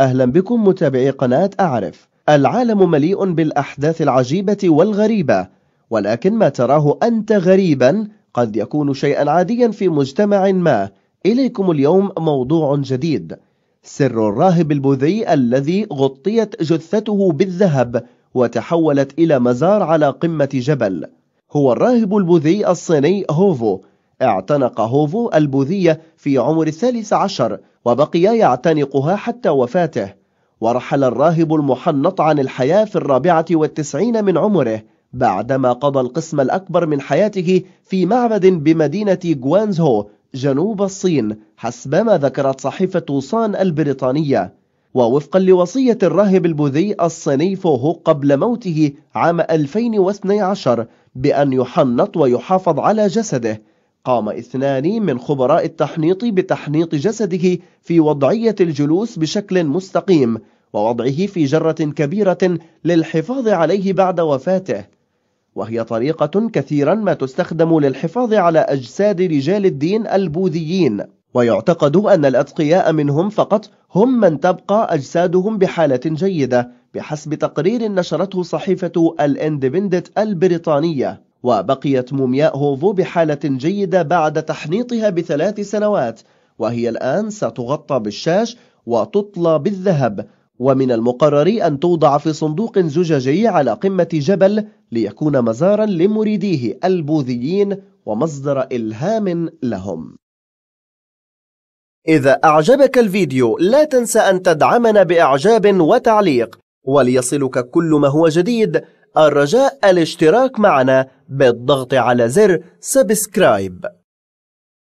أهلا بكم متابعي قناة أعرف العالم مليء بالأحداث العجيبة والغريبة ولكن ما تراه أنت غريبا قد يكون شيئا عاديا في مجتمع ما إليكم اليوم موضوع جديد سر الراهب البوذي الذي غطيت جثته بالذهب وتحولت إلى مزار على قمة جبل هو الراهب البوذي الصيني هوفو اعتنق هوفو البوذية في عمر الثالث عشر وبقي يعتنقها حتى وفاته ورحل الراهب المحنط عن الحياة في الرابعة والتسعين من عمره بعدما قضى القسم الأكبر من حياته في معبد بمدينة جوانزهو جنوب الصين حسب ما ذكرت صحيفة صان البريطانية ووفقا لوصية الراهب البوذي الصيني فوهو قبل موته عام 2012 بأن يحنط ويحافظ على جسده قام اثنان من خبراء التحنيط بتحنيط جسده في وضعية الجلوس بشكل مستقيم ووضعه في جرة كبيرة للحفاظ عليه بعد وفاته وهي طريقة كثيرا ما تستخدم للحفاظ على أجساد رجال الدين البوذيين ويعتقد أن الأتقياء منهم فقط هم من تبقى أجسادهم بحالة جيدة بحسب تقرير نشرته صحيفة الاندبندت البريطانية وبقيت مومياء هوفو بحالة جيدة بعد تحنيطها بثلاث سنوات وهي الآن ستغطى بالشاش وتطلى بالذهب ومن المقرر أن توضع في صندوق زجاجي على قمة جبل ليكون مزارا لمريديه البوذيين ومصدر إلهام لهم إذا أعجبك الفيديو لا تنسى أن تدعمنا بإعجاب وتعليق وليصلك كل ما هو جديد الرجاء الاشتراك معنا بالضغط على زر سبسكرايب